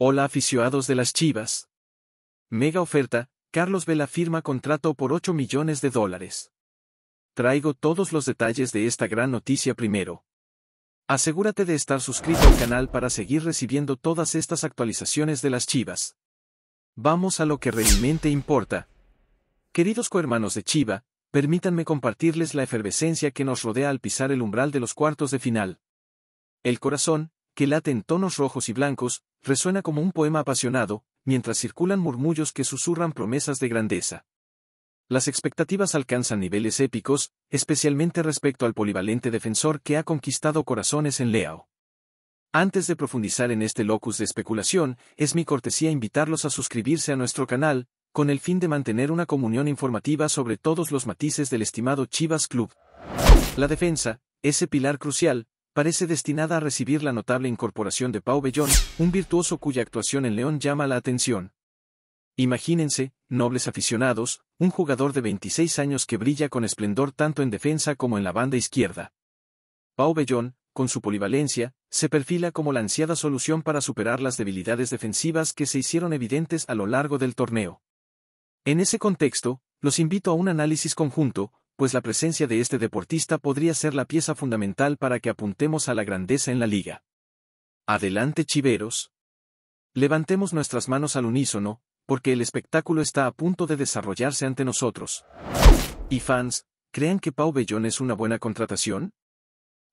Hola aficionados de las Chivas. Mega oferta, Carlos Vela firma contrato por 8 millones de dólares. Traigo todos los detalles de esta gran noticia primero. Asegúrate de estar suscrito al canal para seguir recibiendo todas estas actualizaciones de las Chivas. Vamos a lo que realmente importa. Queridos cohermanos de Chiva, permítanme compartirles la efervescencia que nos rodea al pisar el umbral de los cuartos de final. El corazón, que late en tonos rojos y blancos, resuena como un poema apasionado, mientras circulan murmullos que susurran promesas de grandeza. Las expectativas alcanzan niveles épicos, especialmente respecto al polivalente defensor que ha conquistado corazones en Leao. Antes de profundizar en este locus de especulación, es mi cortesía invitarlos a suscribirse a nuestro canal, con el fin de mantener una comunión informativa sobre todos los matices del estimado Chivas Club. La defensa, ese pilar crucial, parece destinada a recibir la notable incorporación de Pau Bellón, un virtuoso cuya actuación en León llama la atención. Imagínense, nobles aficionados, un jugador de 26 años que brilla con esplendor tanto en defensa como en la banda izquierda. Pau Bellón, con su polivalencia, se perfila como la ansiada solución para superar las debilidades defensivas que se hicieron evidentes a lo largo del torneo. En ese contexto, los invito a un análisis conjunto, pues la presencia de este deportista podría ser la pieza fundamental para que apuntemos a la grandeza en la liga. Adelante chiveros. Levantemos nuestras manos al unísono, porque el espectáculo está a punto de desarrollarse ante nosotros. Y fans, ¿creen que Pau Bellón es una buena contratación?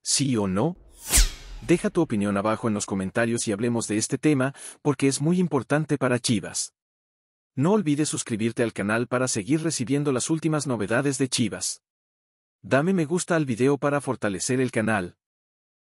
¿Sí o no? Deja tu opinión abajo en los comentarios y hablemos de este tema, porque es muy importante para Chivas. No olvides suscribirte al canal para seguir recibiendo las últimas novedades de Chivas. Dame me gusta al video para fortalecer el canal.